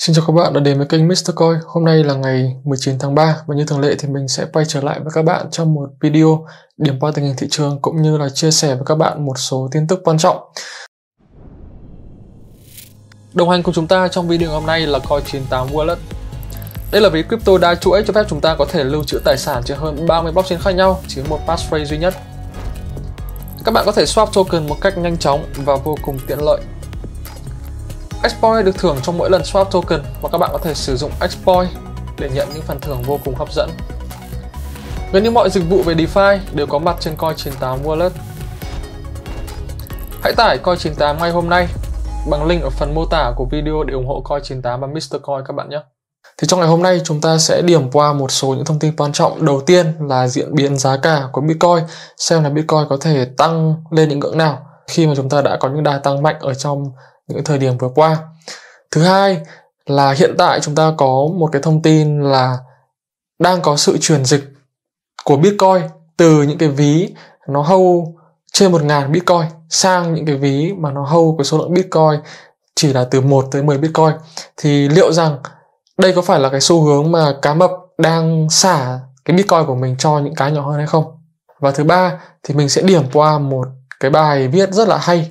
Xin chào các bạn đã đến với kênh Mr. Coin. Hôm nay là ngày 19 tháng 3 và như thường lệ thì mình sẽ quay trở lại với các bạn trong một video điểm qua tình hình thị trường cũng như là chia sẻ với các bạn một số tin tức quan trọng. Đồng hành cùng chúng ta trong video hôm nay là Coin 98 Wallet. Đây là ví crypto đa chuỗi cho phép chúng ta có thể lưu trữ tài sản trên hơn 30 blockchain khác nhau chỉ một passphrase duy nhất. Các bạn có thể swap token một cách nhanh chóng và vô cùng tiện lợi Exploit được thưởng trong mỗi lần swap token và các bạn có thể sử dụng Exploit để nhận những phần thưởng vô cùng hấp dẫn. Gần như mọi dịch vụ về DeFi đều có mặt trên Coin98 Wallet. Hãy tải Coin98 ngay hôm nay bằng link ở phần mô tả của video để ủng hộ Coin98 và Mr. Coin các bạn nhé. Thì trong ngày hôm nay chúng ta sẽ điểm qua một số những thông tin quan trọng. Đầu tiên là diễn biến giá cả của Bitcoin, xem là Bitcoin có thể tăng lên những ngưỡng nào khi mà chúng ta đã có những đà tăng mạnh ở trong những thời điểm vừa qua thứ hai là hiện tại chúng ta có một cái thông tin là đang có sự chuyển dịch của bitcoin từ những cái ví nó hâu trên một ngàn bitcoin sang những cái ví mà nó hâu cái số lượng bitcoin chỉ là từ 1 tới 10 bitcoin thì liệu rằng đây có phải là cái xu hướng mà cá mập đang xả cái bitcoin của mình cho những cái nhỏ hơn hay không và thứ ba thì mình sẽ điểm qua một cái bài viết rất là hay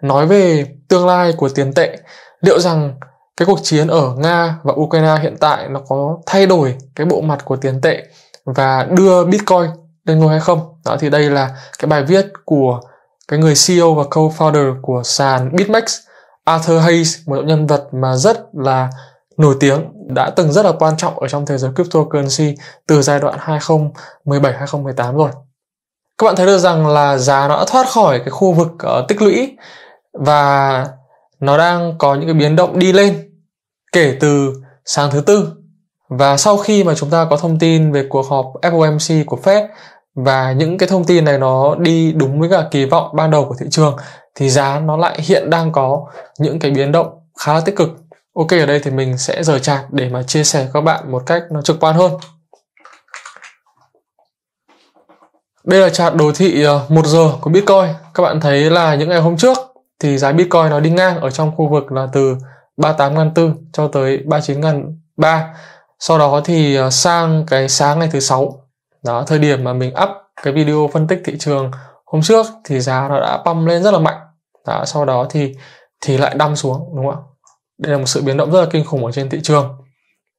nói về tương lai của tiền tệ liệu rằng cái cuộc chiến ở nga và ukraine hiện tại nó có thay đổi cái bộ mặt của tiền tệ và đưa bitcoin lên ngôi hay không đó thì đây là cái bài viết của cái người CEO và co-founder của sàn BitMEX Arthur Hayes một nhân vật mà rất là nổi tiếng đã từng rất là quan trọng ở trong thế giới cryptocurrency từ giai đoạn 2017-2018 rồi. Các bạn thấy được rằng là giá nó đã thoát khỏi cái khu vực uh, tích lũy và nó đang có những cái biến động đi lên kể từ sáng thứ tư và sau khi mà chúng ta có thông tin về cuộc họp FOMC của Fed và những cái thông tin này nó đi đúng với cả kỳ vọng ban đầu của thị trường thì giá nó lại hiện đang có những cái biến động khá là tích cực. Ok ở đây thì mình sẽ rời chart để mà chia sẻ các bạn một cách nó trực quan hơn. Đây là chart đồ thị 1 ờ, giờ của Bitcoin. Các bạn thấy là những ngày hôm trước thì giá Bitcoin nó đi ngang ở trong khu vực là từ 38.400 cho tới 39.300. Sau đó thì ờ, sang cái sáng ngày thứ sáu đó thời điểm mà mình up cái video phân tích thị trường hôm trước thì giá nó đã pump lên rất là mạnh. Đó, sau đó thì thì lại đâm xuống đúng không ạ? Đây là một sự biến động rất là kinh khủng ở trên thị trường.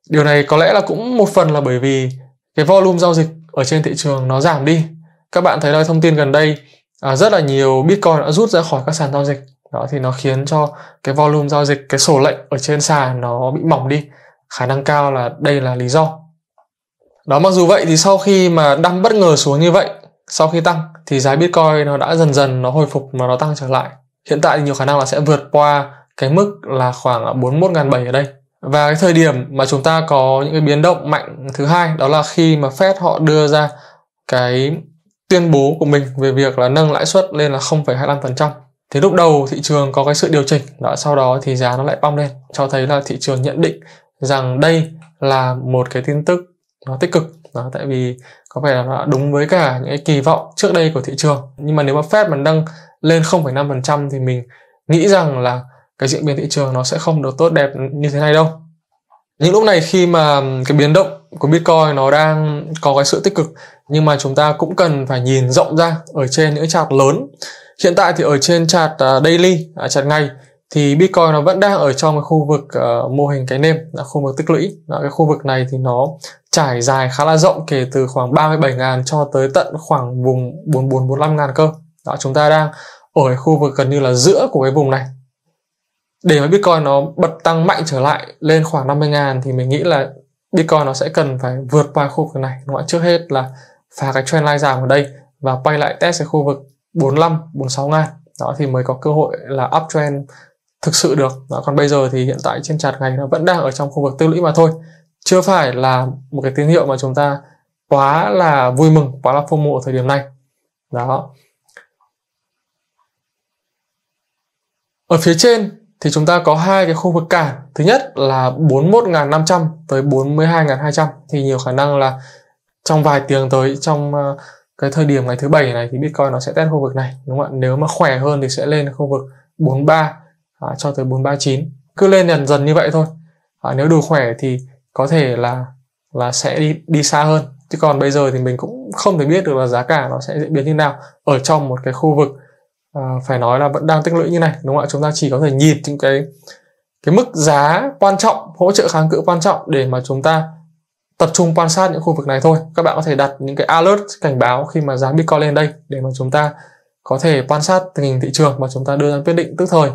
Điều này có lẽ là cũng một phần là bởi vì cái volume giao dịch ở trên thị trường nó giảm đi. Các bạn thấy là thông tin gần đây à, rất là nhiều Bitcoin đã rút ra khỏi các sàn giao dịch đó thì nó khiến cho cái volume giao dịch cái sổ lệnh ở trên sàn nó bị mỏng đi khả năng cao là đây là lý do đó mặc dù vậy thì sau khi mà đâm bất ngờ xuống như vậy sau khi tăng thì giá Bitcoin nó đã dần dần nó hồi phục mà nó tăng trở lại hiện tại thì nhiều khả năng là sẽ vượt qua cái mức là khoảng 41.700 ở đây và cái thời điểm mà chúng ta có những cái biến động mạnh thứ hai đó là khi mà Fed họ đưa ra cái tuyên bố của mình về việc là nâng lãi suất lên là 0,25%. Thì lúc đầu thị trường có cái sự điều chỉnh, đó sau đó thì giá nó lại bong lên, cho thấy là thị trường nhận định rằng đây là một cái tin tức nó tích cực đó, tại vì có vẻ là nó đúng với cả những cái kỳ vọng trước đây của thị trường nhưng mà nếu mà Fed mà nâng lên 0,5% thì mình nghĩ rằng là cái diễn biến thị trường nó sẽ không được tốt đẹp như thế này đâu những lúc này khi mà cái biến động của Bitcoin nó đang có cái sự tích cực nhưng mà chúng ta cũng cần phải nhìn rộng ra ở trên những chart lớn. Hiện tại thì ở trên chart à, daily, à, chart ngày thì Bitcoin nó vẫn đang ở trong cái khu vực uh, mô hình cái nêm là khu vực tích lũy là cái khu vực này thì nó trải dài khá là rộng kể từ khoảng 37.000 cho tới tận khoảng vùng 44 45.000 cơ đó chúng ta đang ở cái khu vực gần như là giữa của cái vùng này để mà Bitcoin nó bật tăng mạnh trở lại lên khoảng 50 ngàn thì mình nghĩ là Bitcoin nó sẽ cần phải vượt qua khu vực này đúng không? trước hết là phá cái trend line giảm ở đây và quay lại test cái khu vực 45 46 ngàn đó thì mới có cơ hội là uptrend thực sự được đó, còn bây giờ thì hiện tại trên chart ngày nó vẫn đang ở trong khu vực tư lũy mà thôi chưa phải là một cái tín hiệu mà chúng ta quá là vui mừng quá là phô ở thời điểm này đó ở phía trên thì chúng ta có hai cái khu vực cản thứ nhất là 41.500 tới 42.200 thì nhiều khả năng là trong vài tiếng tới trong ờ, cái thời điểm ngày thứ bảy này thì Bitcoin nó sẽ test khu vực này đúng không ạ nếu mà khỏe hơn thì sẽ lên khu vực 43 à, cho tới 439 cứ lên dần dần như vậy thôi à, nếu đủ khỏe thì có thể là là sẽ đi đi xa hơn chứ còn bây giờ thì mình cũng không thể biết được là giá cả nó sẽ diễn biến như nào ở trong một cái khu vực À, phải nói là vẫn đang tích lũy như này đúng không ạ chúng ta chỉ có thể nhìn những cái cái mức giá quan trọng hỗ trợ kháng cự quan trọng để mà chúng ta tập trung quan sát những khu vực này thôi các bạn có thể đặt những cái alert cảnh báo khi mà giá bitcoin lên đây để mà chúng ta có thể quan sát tình hình thị trường và chúng ta đưa ra quyết định tức thời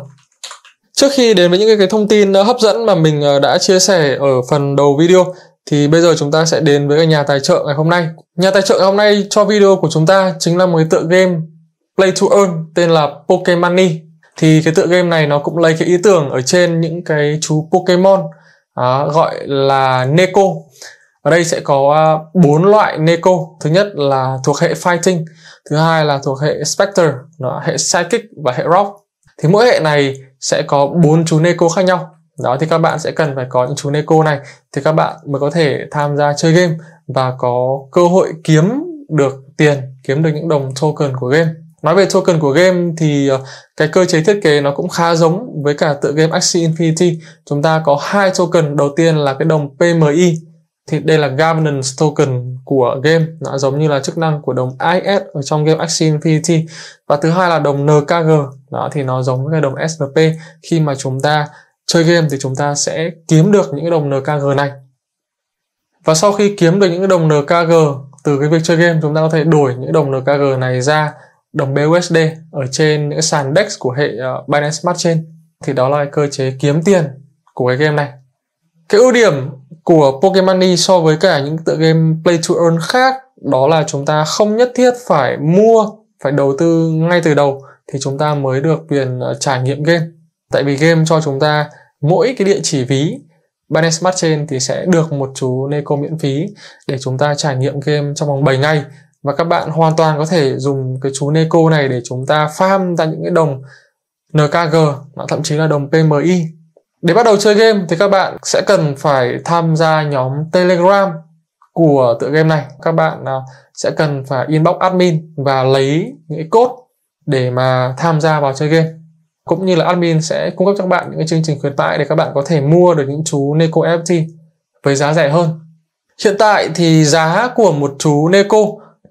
trước khi đến với những cái thông tin ờ, hấp dẫn mà mình ờ, đã chia sẻ ở phần đầu video thì bây giờ chúng ta sẽ đến với nhà tài trợ ngày hôm nay nhà tài trợ ngày hôm nay cho video của chúng ta chính là một cái tựa game Play to Earn tên là Pokemani thì cái tựa game này nó cũng lấy cái ý tưởng ở trên những cái chú Pokemon à, gọi là Neko ở đây sẽ có à, bốn loại Neko thứ nhất là thuộc hệ Fighting thứ hai là thuộc hệ specter, nó hệ Psychic và hệ Rock thì mỗi hệ này sẽ có bốn chú Neko khác nhau đó thì các bạn sẽ cần phải có những chú Neko này thì các bạn mới có thể tham gia chơi game và có cơ hội kiếm được tiền kiếm được những đồng token của game nói về token của game thì ờ, cái cơ chế thiết kế nó cũng khá giống với cả tựa game Axie Infinity chúng ta có hai token đầu tiên là cái đồng PMI thì đây là governance token của game nó giống như là chức năng của đồng IS ở trong game Axie Infinity và thứ hai là đồng NKG đó thì nó giống với cái đồng SVP khi mà chúng ta chơi game thì chúng ta sẽ kiếm được những cái đồng NKG này và sau khi kiếm được những cái đồng NKG từ cái việc chơi game chúng ta có thể đổi những đồng NKG này ra đồng BUSD ở trên những sàn DEX của hệ ờ, Binance Smart Chain thì đó là cơ chế kiếm tiền của cái game này. Cái ưu điểm của Pokemon so với cả những tựa game play to earn khác đó là chúng ta không nhất thiết phải mua, phải đầu tư ngay từ đầu thì chúng ta mới được quyền ờ, trải nghiệm game. Tại vì game cho chúng ta mỗi cái địa chỉ ví Binance Smart Chain thì sẽ được một chú Neko miễn phí để chúng ta trải nghiệm game trong vòng 7 ngày và các bạn hoàn toàn có thể dùng cái chú Neko này để chúng ta farm ra những cái đồng NKG mà thậm chí là đồng PMI để bắt đầu chơi game thì các bạn sẽ cần phải tham gia nhóm Telegram của tựa game này các bạn à, sẽ cần phải inbox admin và lấy những cái code để mà tham gia vào chơi game cũng như là admin sẽ cung cấp cho các bạn những cái chương trình khuyến mãi để các bạn có thể mua được những chú Neko FT với giá rẻ hơn. Hiện tại thì giá của một chú Neko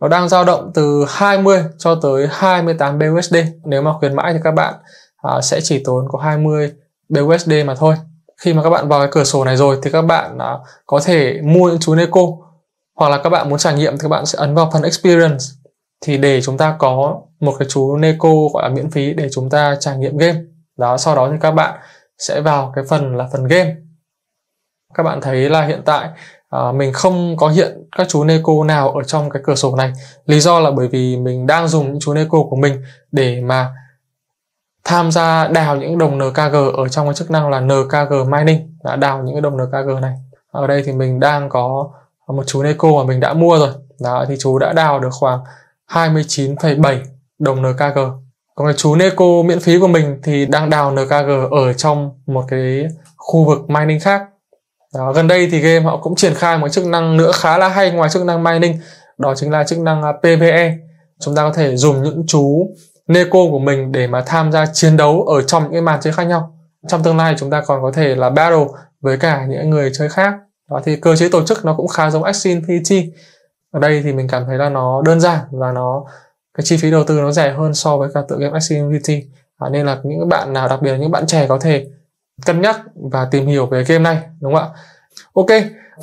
nó đang dao động từ 20 cho tới 28 BUSD nếu mà khuyến mãi thì các bạn à, sẽ chỉ tốn có 20 BUSD mà thôi khi mà các bạn vào cái cửa sổ này rồi thì các bạn à, có thể mua những chú Neko hoặc là các bạn muốn trải nghiệm thì các bạn sẽ ấn vào phần experience thì để chúng ta có một cái chú Neko gọi là miễn phí để chúng ta trải nghiệm game đó sau đó thì các bạn sẽ vào cái phần là phần game các bạn thấy là hiện tại À, mình không có hiện các chú neko nào ở trong cái cửa sổ này lý do là bởi vì mình đang dùng những chú neko của mình để mà tham gia đào những đồng nkg ở trong cái chức năng là nkg mining đã đào những cái đồng nkg này ở đây thì mình đang có một chú neko mà mình đã mua rồi đó thì chú đã đào được khoảng 29,7 đồng nkg còn cái chú neko miễn phí của mình thì đang đào nkg ở trong một cái khu vực mining khác đó, gần đây thì game họ cũng triển khai một chức năng nữa khá là hay ngoài chức năng mining đó chính là chức năng à, PVE chúng ta có thể dùng những chú Neko của mình để mà tham gia chiến đấu ở trong những màn chơi khác nhau trong tương lai chúng ta còn có thể là battle với cả những người chơi khác đó thì cơ chế tổ chức nó cũng khá giống Axie Infinity ở đây thì mình cảm thấy là nó đơn giản và nó cái chi phí đầu tư nó rẻ hơn so với cả tựa game Axie Infinity à, nên là những bạn nào đặc biệt là những bạn trẻ có thể cân nhắc và tìm hiểu về game này đúng không ạ ok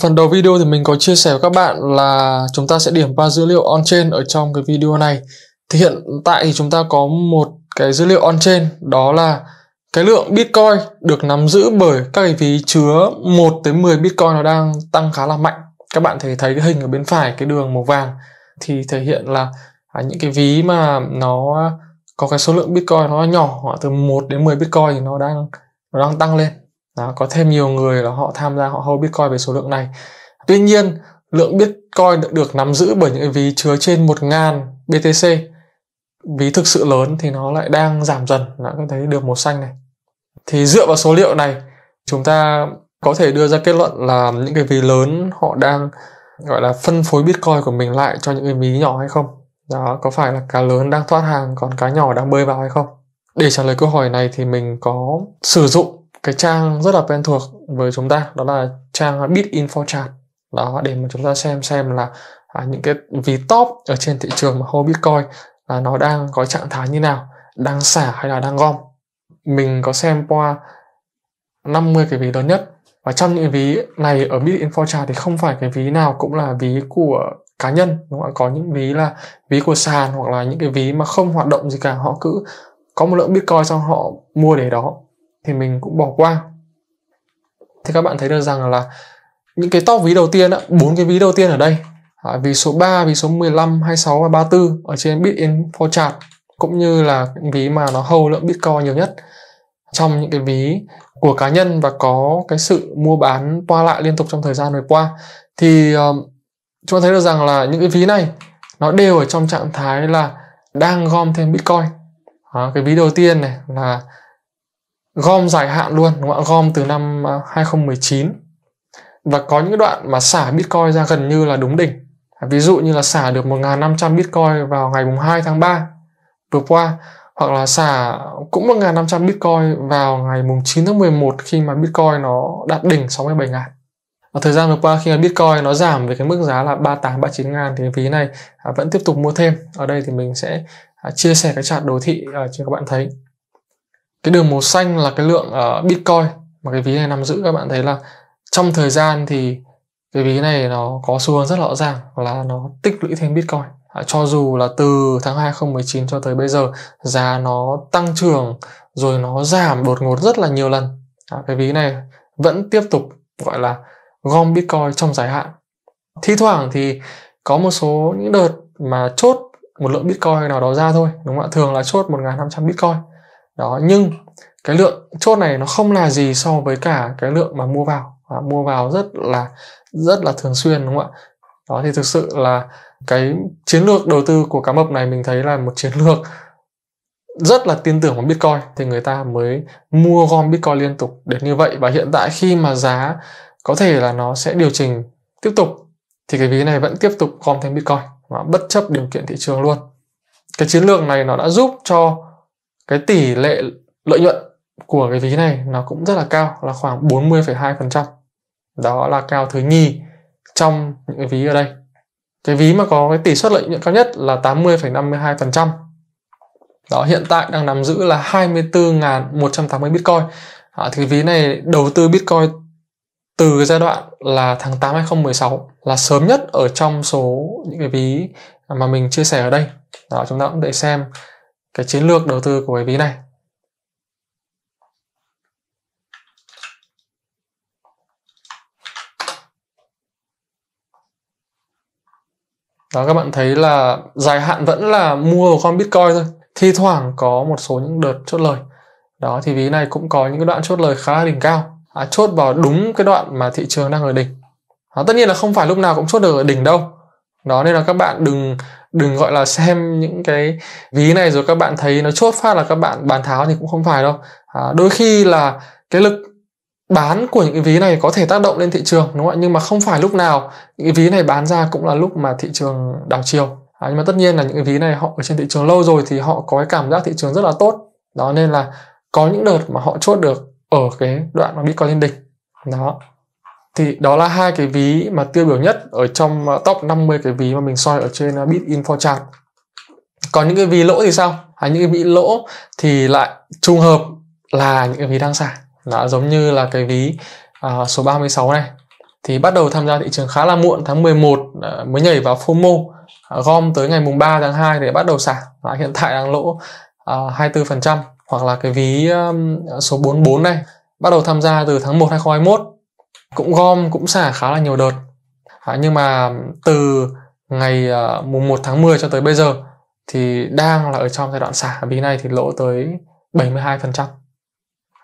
phần đầu video thì mình có chia sẻ với các bạn là chúng ta sẽ điểm qua dữ liệu on chain ở trong cái video này thì hiện tại thì chúng ta có một cái dữ liệu on chain đó là cái lượng bitcoin được nắm giữ bởi các cái ví chứa 1 tới 10 bitcoin nó đang tăng khá là mạnh các bạn thấy thấy cái hình ở bên phải cái đường màu vàng thì thể hiện là à, những cái ví mà nó có cái số lượng bitcoin nó nhỏ từ 1 đến 10 bitcoin thì nó đang nó đang tăng lên đó, có thêm nhiều người là họ tham gia họ hold bitcoin về số lượng này tuy nhiên lượng bitcoin được, được nắm giữ bởi những ví chứa trên 1.000 BTC ví thực sự lớn thì nó lại đang giảm dần đã có thấy được màu xanh này thì dựa vào số liệu này chúng ta có thể đưa ra kết luận là những cái ví lớn họ đang gọi là phân phối bitcoin của mình lại cho những cái ví nhỏ hay không đó có phải là cá lớn đang thoát hàng còn cá nhỏ đang bơi vào hay không để trả lời câu hỏi này thì mình có sử dụng cái trang rất là quen thuộc với chúng ta đó là trang bit info chart đó để mà chúng ta xem xem là à, những cái ví top ở trên thị trường mà hold bitcoin là nó đang có trạng thái như nào đang xả hay là đang gom mình có xem qua 50 cái ví lớn nhất và trong những ví này ở bit info chart thì không phải cái ví nào cũng là ví của cá nhân đúng không? có những ví là ví của sàn hoặc là những cái ví mà không hoạt động gì cả họ cứ có một lượng bitcoin xong họ mua để đó thì mình cũng bỏ qua thì các bạn thấy được rằng là những cái top ví đầu tiên bốn cái ví đầu tiên ở đây à, ví số 3, ví số 15, 26 và 34 ở trên Bitinfo chart cũng như là ví mà nó hầu lượng Bitcoin nhiều nhất trong những cái ví của cá nhân và có cái sự mua bán toa lại liên tục trong thời gian vừa qua thì uh, chúng ta thấy được rằng là những cái ví này nó đều ở trong trạng thái là đang gom thêm Bitcoin đó, cái ví đầu tiên này là gom dài hạn luôn đúng không ạ gom từ năm 2019 à, và có những đoạn mà xả Bitcoin ra gần như là đúng đỉnh ví dụ như là xả được 1.500 Bitcoin vào ngày 2 tháng 3 vừa qua hoặc là xả cũng 1.500 Bitcoin vào ngày 9 tháng 11 khi mà Bitcoin nó đạt đỉnh 67 ngàn và thời gian vừa qua khi mà Bitcoin nó giảm về cái mức giá là 38 39 ngàn thì ví này à, vẫn tiếp tục mua thêm ở đây thì mình sẽ à, chia sẻ cái chart đồ thị à, cho các bạn thấy cái đường màu xanh là cái lượng uh, Bitcoin mà cái ví này nắm giữ các bạn thấy là trong thời gian thì cái ví này nó có xu hướng rất rõ ràng là nó tích lũy thêm Bitcoin à, cho dù là từ tháng 2 2019 cho tới bây giờ giá nó tăng trưởng rồi nó giảm đột ngột rất là nhiều lần à, cái ví này vẫn tiếp tục gọi là gom Bitcoin trong dài hạn. Thi thoảng thì có một số những đợt mà chốt một lượng Bitcoin nào đó ra thôi, đúng không ạ? Thường là chốt 1.500 Bitcoin. Đó, nhưng cái lượng chốt này nó không là gì so với cả cái lượng mà mua vào. À, mua vào rất là rất là thường xuyên đúng không ạ? Đó thì thực sự là cái chiến lược đầu tư của cá mập này mình thấy là một chiến lược rất là tin tưởng vào Bitcoin thì người ta mới mua gom Bitcoin liên tục đến như vậy và hiện tại khi mà giá có thể là nó sẽ điều chỉnh tiếp tục thì cái ví này vẫn tiếp tục gom thêm bitcoin và bất chấp điều kiện thị trường luôn cái chiến lược này nó đã giúp cho cái tỷ lệ lợi nhuận của cái ví này nó cũng rất là cao là khoảng 40,2% đó là cao thứ nhì trong những cái ví ở đây cái ví mà có cái tỷ suất lợi nhuận cao nhất là 80,52% đó hiện tại đang nắm giữ là 24.180 bitcoin à, thì ví này đầu tư bitcoin từ giai đoạn là tháng 8 2016 là sớm nhất ở trong số những cái ví mà mình chia sẻ ở đây. Đó, chúng ta cũng để xem cái chiến lược đầu tư của cái ví này. Đó các bạn thấy là dài hạn vẫn là mua vào con Bitcoin thôi. Thi thoảng có một số những đợt chốt lời. Đó thì ví này cũng có những đoạn chốt lời khá là đỉnh cao à, chốt vào đúng cái đoạn mà thị trường đang ở đỉnh à, tất nhiên là không phải lúc nào cũng chốt được ở đỉnh đâu đó nên là các bạn đừng đừng gọi là xem những cái ví này rồi các bạn thấy nó chốt phát là các bạn bán tháo thì cũng không phải đâu à, đôi khi là cái lực bán của những cái ví này có thể tác động lên thị trường đúng không ạ nhưng mà không phải lúc nào những cái ví này bán ra cũng là lúc mà thị trường đảo chiều à, nhưng mà tất nhiên là những cái ví này họ ở trên thị trường lâu rồi thì họ có cái cảm giác thị trường rất là tốt đó nên là có những đợt mà họ chốt được ở cái đoạn mà Bitcoin lên đỉnh đó thì đó là hai cái ví mà tiêu biểu nhất ở trong ờ, top 50 cái ví mà mình soi ở trên ờ, Bitinfo chart còn những cái ví lỗ thì sao hay à, những cái ví lỗ thì lại trùng hợp là những cái ví đang giảm nó giống như là cái ví uh, số 36 này thì bắt đầu tham gia thị trường khá là muộn tháng 11 uh, mới nhảy vào FOMO uh, gom tới ngày mùng 3 tháng 2 để bắt đầu xả và hiện tại đang lỗ uh, 24% hoặc là cái ví um, số 44 này bắt đầu tham gia từ tháng 1 2021 cũng gom cũng xả khá là nhiều đợt nhưng mà từ ngày ờ, mùng 1 tháng 10 cho tới bây giờ thì đang là ở trong giai đoạn xả ví này thì lỗ tới 72%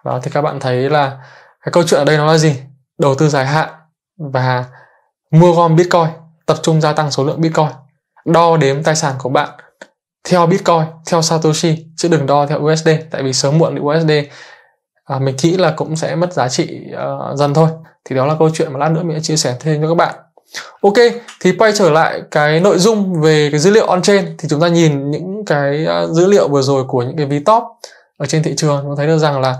đó thì các bạn thấy là cái câu chuyện ở đây nó là gì đầu tư dài hạn và mua gom bitcoin tập trung gia tăng số lượng bitcoin đo đếm tài sản của bạn theo Bitcoin, theo Satoshi chứ đừng đo theo USD tại vì sớm muộn thì USD à, mình nghĩ là cũng sẽ mất giá trị uh, dần thôi. Thì đó là câu chuyện mà lát nữa mình sẽ chia sẻ thêm cho các bạn. Ok, thì quay trở lại cái nội dung về cái dữ liệu on-chain thì chúng ta nhìn những cái ờ, dữ liệu vừa rồi của những cái ví top ở trên thị trường chúng thấy được rằng là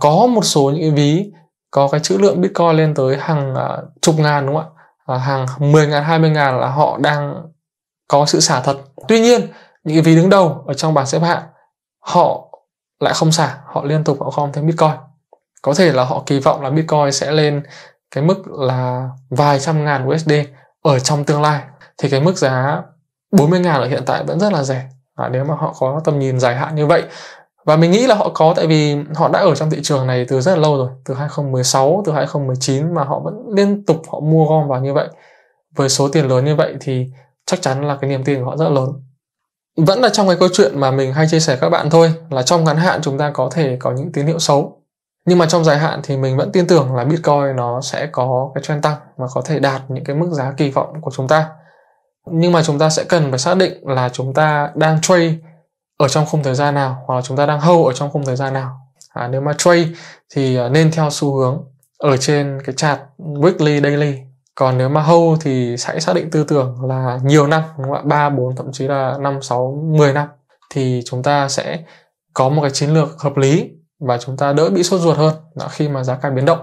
có một số những cái ví có cái chữ lượng Bitcoin lên tới hàng ờ, chục ngàn đúng không ạ? À, hàng 10 ngàn, 20 ngàn là họ đang có sự xả thật. Tuy nhiên, những cái ví đứng đầu ở trong bảng xếp hạng họ lại không xả họ liên tục họ gom thêm bitcoin có thể là họ kỳ vọng là bitcoin sẽ lên cái mức là vài trăm ngàn USD ở trong tương lai thì cái mức giá 40 ngàn ở hiện tại vẫn rất là rẻ à, nếu mà họ có tầm nhìn dài hạn như vậy và mình nghĩ là họ có tại vì họ đã ở trong thị trường này từ rất là lâu rồi từ 2016 từ 2019 mà họ vẫn liên tục họ mua gom vào như vậy với số tiền lớn như vậy thì chắc chắn là cái niềm tin của họ rất là lớn vẫn là trong cái câu chuyện mà mình hay chia sẻ các bạn thôi là trong ngắn hạn chúng ta có thể có những tín hiệu xấu nhưng mà trong dài hạn thì mình vẫn tin tưởng là bitcoin nó sẽ có cái trend tăng và có thể đạt những cái mức giá kỳ vọng của chúng ta nhưng mà chúng ta sẽ cần phải xác định là chúng ta đang trade ở trong khung thời gian nào hoặc là chúng ta đang hold ở trong khung thời gian nào à, nếu mà trade thì à, nên theo xu hướng ở trên cái chart weekly daily còn nếu mà hâu thì hãy xác định tư tưởng là nhiều năm đúng không ạ ba bốn thậm chí là năm sáu mười năm thì chúng ta sẽ có một cái chiến lược hợp lý và chúng ta đỡ bị sốt ruột hơn khi mà giá cả biến động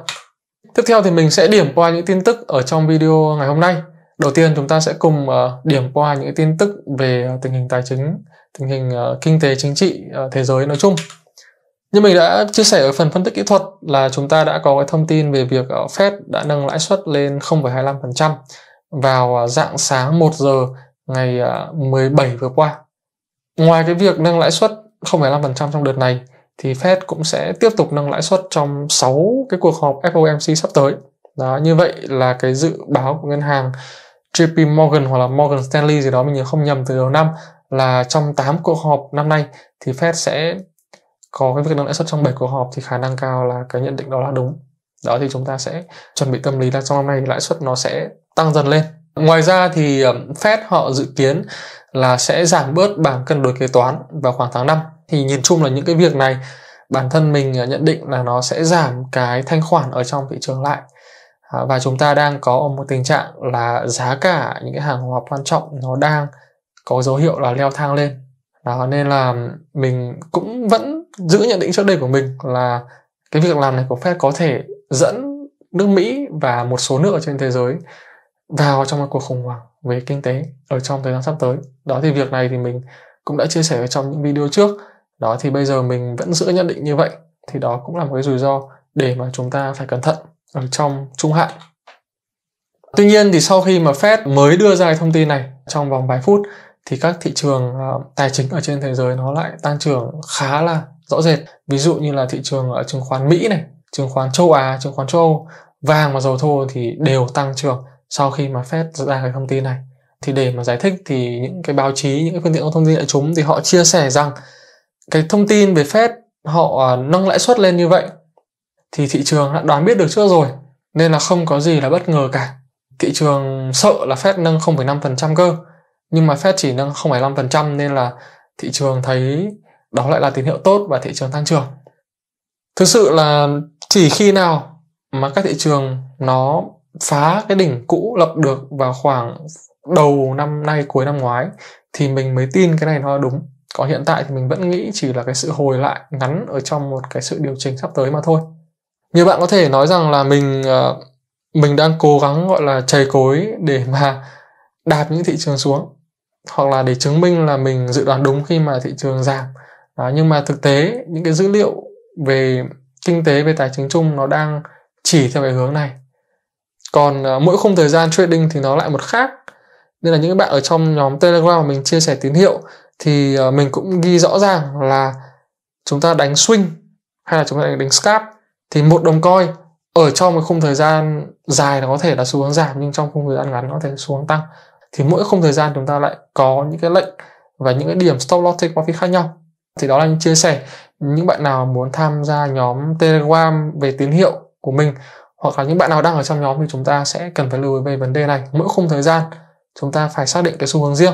tiếp theo thì mình sẽ điểm qua những tin tức ở trong video ngày hôm nay đầu tiên chúng ta sẽ cùng ờ, điểm qua những tin tức về ờ, tình hình tài chính tình hình ờ, kinh tế chính trị thế giới nói chung như mình đã chia sẻ ở phần phân tích kỹ thuật là chúng ta đã có cái thông tin về việc ờ, Fed đã nâng lãi suất lên 0,25% vào ờ, dạng sáng 1 giờ ngày 17 ờ, vừa qua. Ngoài cái việc nâng lãi suất 0,25% trong đợt này thì Fed cũng sẽ tiếp tục nâng lãi suất trong 6 cái cuộc họp FOMC sắp tới. Đó, như vậy là cái dự báo của ngân hàng JP Morgan hoặc là Morgan Stanley gì đó mình nhớ không nhầm từ đầu năm là trong 8 cuộc họp năm nay thì Fed sẽ có cái việc tăng lãi suất trong 7 cuộc họp thì khả năng cao là cái nhận định đó là đúng đó thì chúng ta sẽ chuẩn bị tâm lý là trong năm nay lãi suất nó sẽ tăng dần lên ngoài ra thì Fed họ dự kiến là sẽ giảm bớt bảng cân đối kế toán vào khoảng tháng 5 thì nhìn chung là những cái việc này bản thân mình ờ, nhận định là nó sẽ giảm cái thanh khoản ở trong thị trường lại à, và chúng ta đang có một tình trạng là giá cả những cái hàng hóa quan trọng nó đang có dấu hiệu là leo thang lên đó nên là mình cũng vẫn giữ nhận định trước đây của mình là cái việc làm này của Fed có thể dẫn nước Mỹ và một số nước ở trên thế giới vào trong một cuộc khủng hoảng về kinh tế ở trong thời gian sắp tới đó thì việc này thì mình cũng đã chia sẻ trong những video trước đó thì bây giờ mình vẫn giữ nhận định như vậy thì đó cũng là một cái rủi ro để mà chúng ta phải cẩn thận ở trong trung hạn tuy nhiên thì sau khi mà Fed mới đưa ra thông tin này trong vòng vài phút thì các thị trường ờ, tài chính ở trên thế giới nó lại tăng trưởng khá là rõ rệt ví dụ như là thị trường ở chứng khoán mỹ này chứng khoán châu á chứng khoán châu âu vàng và dầu thô thì đều tăng trưởng sau khi mà Fed ra cái thông tin này thì để mà giải thích thì những cái báo chí những cái phương tiện thông tin đại chúng thì họ chia sẻ rằng cái thông tin về Fed họ ờ, nâng lãi suất lên như vậy thì thị trường đã đoán biết được trước rồi nên là không có gì là bất ngờ cả thị trường sợ là Fed nâng 0,5% cơ nhưng mà Fed chỉ nâng 0,5% nên là thị trường thấy đó lại là tín hiệu tốt và thị trường tăng trưởng. Thực sự là chỉ khi nào mà các thị trường nó phá cái đỉnh cũ lập được vào khoảng đầu năm nay cuối năm ngoái thì mình mới tin cái này nó đúng. Còn hiện tại thì mình vẫn nghĩ chỉ là cái sự hồi lại ngắn ở trong một cái sự điều chỉnh sắp tới mà thôi. Nhiều bạn có thể nói rằng là mình ờ, mình đang cố gắng gọi là chày cối để mà đạt những thị trường xuống hoặc là để chứng minh là mình dự đoán đúng khi mà thị trường giảm à, nhưng mà thực tế những cái dữ liệu về kinh tế về tài chính chung nó đang chỉ theo cái hướng này còn à, mỗi khung thời gian trading thì nó lại một khác nên là những cái bạn ở trong nhóm telegram mình chia sẻ tín hiệu thì à, mình cũng ghi rõ ràng là chúng ta đánh swing hay là chúng ta đánh, đánh scalp thì một đồng coi ở trong một khung thời gian dài nó có thể là xu hướng giảm nhưng trong khung thời gian ngắn nó có thể xu hướng tăng thì mỗi không thời gian chúng ta lại có những cái lệnh và những cái điểm stop loss take profit khác nhau thì đó là những chia sẻ những bạn nào muốn tham gia nhóm telegram về tín hiệu của mình hoặc là những bạn nào đang ở trong nhóm thì chúng ta sẽ cần phải lưu ý về vấn đề này mỗi khung thời gian chúng ta phải xác định cái xu hướng riêng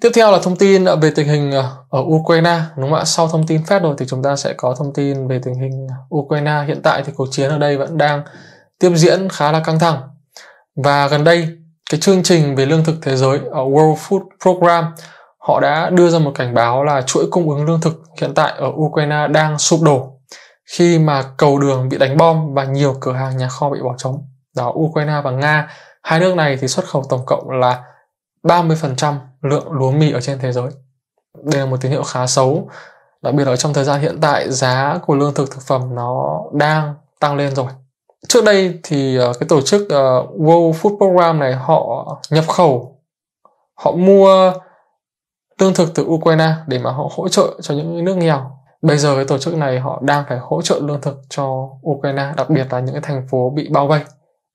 tiếp theo là thông tin ờ, về tình hình ờ, ở Ukraine đúng không ạ sau thông tin phép rồi thì chúng ta sẽ có thông tin về tình hình Ukraine hiện tại thì cuộc chiến ở đây vẫn đang tiếp diễn khá là căng thẳng và gần đây cái chương trình về lương thực thế giới ở ờ, World Food Program họ đã đưa ra một cảnh báo là chuỗi cung ứng lương thực hiện tại ở Ukraine đang sụp đổ khi mà cầu đường bị đánh bom và nhiều cửa hàng nhà kho bị bỏ trống. Đó, Ukraine và Nga, hai nước này thì xuất khẩu tổng cộng là 30% lượng lúa mì ở trên thế giới. Đây là một tín hiệu khá xấu, đặc biệt là trong thời gian hiện tại giá của lương thực thực phẩm nó đang tăng lên rồi trước đây thì ờ, cái tổ chức ờ, World Food Program này họ nhập khẩu họ mua lương thực từ Ukraine để mà họ hỗ trợ cho những nước nghèo bây giờ cái tổ chức này họ đang phải hỗ trợ lương thực cho Ukraine đặc biệt là những cái thành phố bị bao vây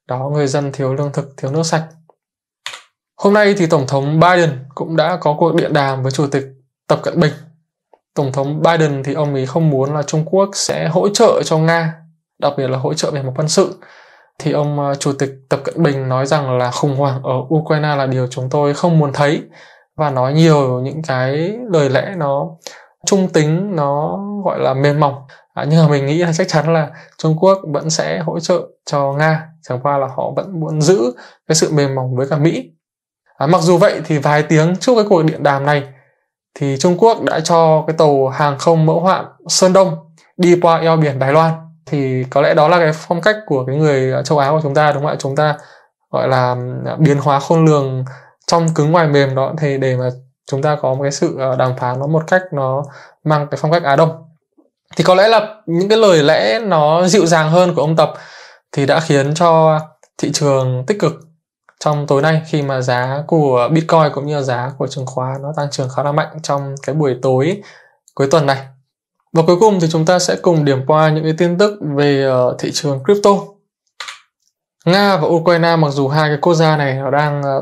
đó người dân thiếu lương thực thiếu nước sạch hôm nay thì tổng thống Biden cũng đã có cuộc điện đàm với chủ tịch Tập Cận Bình tổng thống Biden thì ông ấy không muốn là Trung Quốc sẽ hỗ trợ cho Nga đặc biệt là hỗ trợ về mặt quân sự thì ông ờ, chủ tịch tập cận bình nói rằng là khủng hoảng ở ukraine là điều chúng tôi không muốn thấy và nói nhiều những cái lời lẽ nó trung tính nó gọi là mềm mỏng à, nhưng mà mình nghĩ là chắc chắn là trung quốc vẫn sẽ hỗ trợ cho nga chẳng qua là họ vẫn muốn giữ cái sự mềm mỏng với cả mỹ à, mặc dù vậy thì vài tiếng trước cái cuộc điện đàm này thì trung quốc đã cho cái tàu hàng không mẫu hạm sơn đông đi qua eo biển đài loan thì có lẽ đó là cái phong cách của cái người châu Á của chúng ta đúng không ạ chúng ta gọi là biến hóa khôn lường trong cứng ngoài mềm đó thì để mà chúng ta có một cái sự ờ, đàm phán nó một cách nó mang cái phong cách Á Đông thì có lẽ là những cái lời lẽ nó dịu dàng hơn của ông Tập thì đã khiến cho thị trường tích cực trong tối nay khi mà giá của Bitcoin cũng như là giá của chứng khoán nó tăng trưởng khá là mạnh trong cái buổi tối cuối tuần này và cuối cùng thì chúng ta sẽ cùng điểm qua những cái tin tức về ờ, thị trường crypto. Nga và Ukraine mặc dù hai cái quốc gia này nó đang ờ,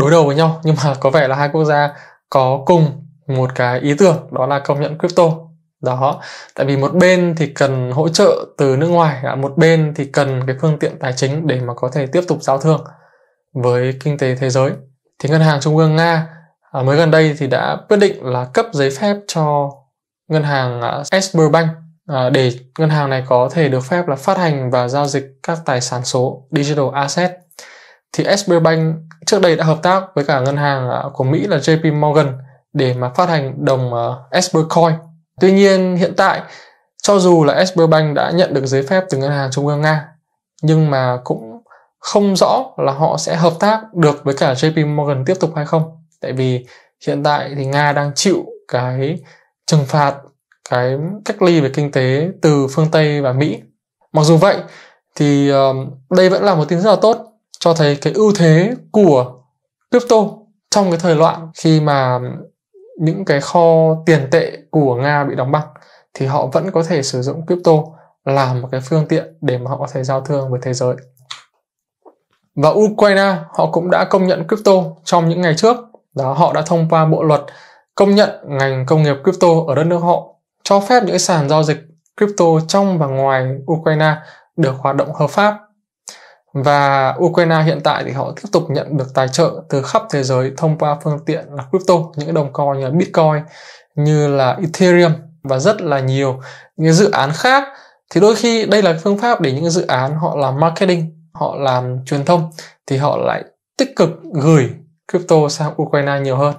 đối đầu với nhau nhưng mà có vẻ là hai quốc gia có cùng một cái ý tưởng đó là công nhận crypto. Đó, tại vì một bên thì cần hỗ trợ từ nước ngoài, à, một bên thì cần cái phương tiện tài chính để mà có thể tiếp tục giao thương với kinh tế thế giới. Thì ngân hàng trung ương Nga à, mới gần đây thì đã quyết định là cấp giấy phép cho ngân hàng à, Sberbank à, để ngân hàng này có thể được phép là phát hành và giao dịch các tài sản số digital asset thì Sberbank trước đây đã hợp tác với cả ngân hàng à, của Mỹ là JP Morgan để mà phát hành đồng Sbercoin. Tuy nhiên hiện tại cho dù là Sberbank đã nhận được giấy phép từ ngân hàng trung ương Nga nhưng mà cũng không rõ là họ sẽ hợp tác được với cả JP Morgan tiếp tục hay không. Tại vì hiện tại thì Nga đang chịu cái trừng phạt cái cách ly về kinh tế từ phương Tây và Mỹ. Mặc dù vậy thì đây vẫn là một tin rất là tốt cho thấy cái ưu thế của crypto trong cái thời loạn khi mà những cái kho tiền tệ của Nga bị đóng băng thì họ vẫn có thể sử dụng crypto làm một cái phương tiện để mà họ có thể giao thương với thế giới. Và Ukraine họ cũng đã công nhận crypto trong những ngày trước. Đó họ đã thông qua bộ luật công nhận ngành công nghiệp crypto ở đất nước họ, cho phép những sàn giao dịch crypto trong và ngoài Ukraine được hoạt động hợp pháp. Và Ukraine hiện tại thì họ tiếp tục nhận được tài trợ từ khắp thế giới thông qua phương tiện là crypto, những đồng coin như là Bitcoin, như là Ethereum và rất là nhiều những dự án khác. Thì đôi khi đây là phương pháp để những dự án họ làm marketing, họ làm truyền thông thì họ lại tích cực gửi crypto sang Ukraine nhiều hơn.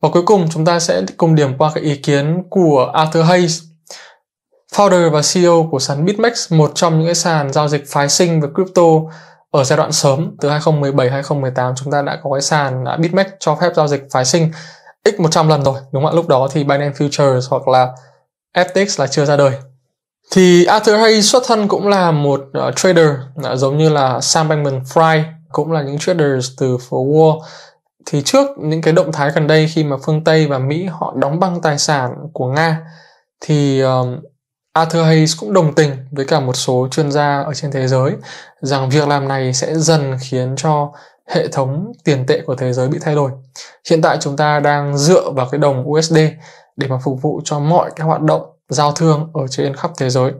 Và cuối cùng chúng ta sẽ cùng điểm qua cái ý kiến của Arthur Hayes, founder và CEO của sàn BitMEX, một trong những cái sàn giao dịch phái sinh về crypto ở giai đoạn sớm từ 2017-2018 chúng ta đã có cái sàn đã BitMEX cho phép giao dịch phái sinh x 100 lần rồi đúng không ạ lúc đó thì Binance Futures hoặc là FTX là chưa ra đời thì Arthur Hayes xuất thân cũng là một uh, trader uh, giống như là Sam Bankman-Fried cũng là những traders từ phố Wall thì trước những cái động thái gần đây khi mà phương Tây và Mỹ họ đóng băng tài sản của Nga thì um, Arthur Hayes cũng đồng tình với cả một số chuyên gia ở trên thế giới rằng việc làm này sẽ dần khiến cho hệ thống tiền tệ của thế giới bị thay đổi. Hiện tại chúng ta đang dựa vào cái đồng USD để mà phục vụ cho mọi các hoạt động giao thương ở trên khắp thế giới.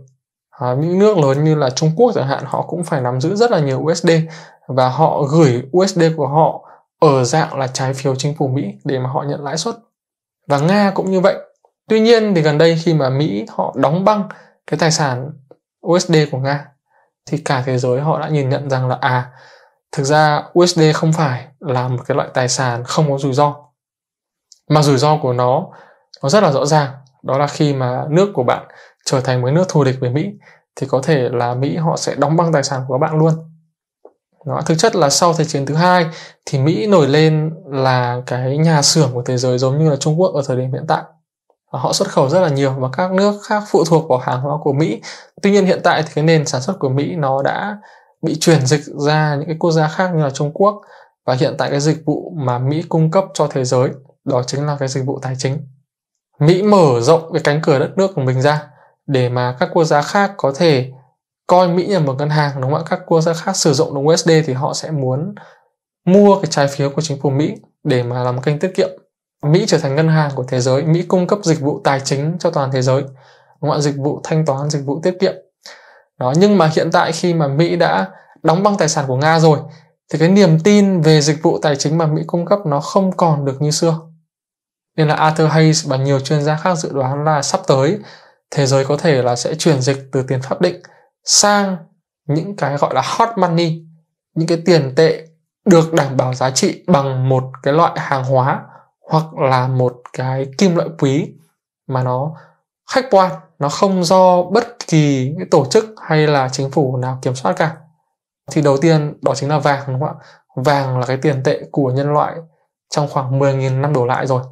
À, những nước lớn như là Trung Quốc chẳng hạn họ cũng phải nắm giữ rất là nhiều USD và họ gửi USD của họ ở dạng là trái phiếu chính phủ Mỹ để mà họ nhận lãi suất. Và Nga cũng như vậy. Tuy nhiên thì gần đây khi mà Mỹ họ đóng băng cái tài sản USD của Nga thì cả thế giới họ đã nhìn nhận rằng là à thực ra USD không phải là một cái loại tài sản không có rủi ro. Mà rủi ro của nó nó rất là rõ ràng, đó là khi mà nước của bạn trở thành một nước thù địch với Mỹ thì có thể là Mỹ họ sẽ đóng băng tài sản của bạn luôn đó, thực chất là sau thế chiến thứ hai thì Mỹ nổi lên là cái nhà xưởng của thế giới giống như là Trung Quốc ở thời điểm hiện tại và họ xuất khẩu rất là nhiều và các nước khác phụ thuộc vào hàng hóa của Mỹ tuy nhiên hiện tại thì cái nền sản xuất của Mỹ nó đã bị chuyển dịch ra những cái quốc gia khác như là Trung Quốc và hiện tại cái dịch vụ mà Mỹ cung cấp cho thế giới đó chính là cái dịch vụ tài chính Mỹ mở rộng cái cánh cửa đất nước của mình ra để mà các quốc gia khác có thể coi Mỹ là một ngân hàng đúng không ạ? Các quốc gia khác sử dụng đồng USD thì họ sẽ muốn mua cái trái phiếu của chính phủ Mỹ để mà làm kênh tiết kiệm. Mỹ trở thành ngân hàng của thế giới, Mỹ cung cấp dịch vụ tài chính cho toàn thế giới. Đúng không ạ? Dịch vụ thanh toán, dịch vụ tiết kiệm. Đó, nhưng mà hiện tại khi mà Mỹ đã đóng băng tài sản của Nga rồi thì cái niềm tin về dịch vụ tài chính mà Mỹ cung cấp nó không còn được như xưa. Nên là Arthur Hayes và nhiều chuyên gia khác dự đoán là sắp tới thế giới có thể là sẽ chuyển dịch từ tiền pháp định sang những cái gọi là hot money những cái tiền tệ được đảm bảo giá trị bằng một cái loại hàng hóa hoặc là một cái kim loại quý mà nó khách quan nó không do bất kỳ cái tổ chức hay là chính phủ nào kiểm soát cả thì đầu tiên đó chính là vàng đúng không ạ vàng là cái tiền tệ của nhân loại trong khoảng 10.000 năm đổ lại rồi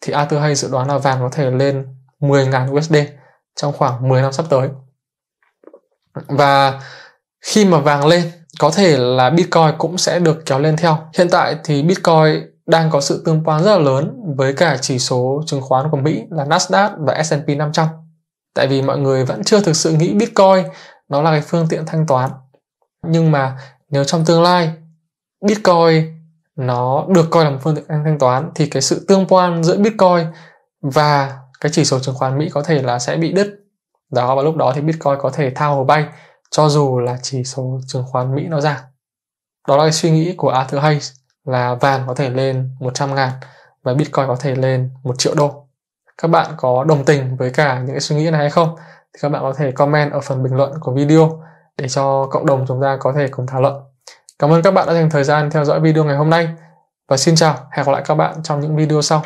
thì Arthur Hay dự đoán là vàng có thể lên 10.000 USD trong khoảng 10 năm sắp tới và khi mà vàng lên có thể là Bitcoin cũng sẽ được kéo lên theo. Hiện tại thì Bitcoin đang có sự tương quan rất là lớn với cả chỉ số chứng khoán của Mỹ là Nasdaq và S&P 500. Tại vì mọi người vẫn chưa thực sự nghĩ Bitcoin nó là cái phương tiện thanh toán. Nhưng mà nếu trong tương lai Bitcoin nó được coi là một phương tiện thanh toán thì cái sự tương quan giữa Bitcoin và cái chỉ số chứng khoán Mỹ có thể là sẽ bị đứt đó và lúc đó thì Bitcoin có thể thao hồ bay cho dù là chỉ số chứng khoán Mỹ nó giảm đó là cái suy nghĩ của Arthur Hayes là vàng có thể lên 100 ngàn và Bitcoin có thể lên 1 triệu đô các bạn có đồng tình với cả những cái suy nghĩ này hay không thì các bạn có thể comment ở phần bình luận của video để cho cộng đồng chúng ta có thể cùng thảo luận cảm ơn các bạn đã dành thời gian theo dõi video ngày hôm nay và xin chào hẹn gặp lại các bạn trong những video sau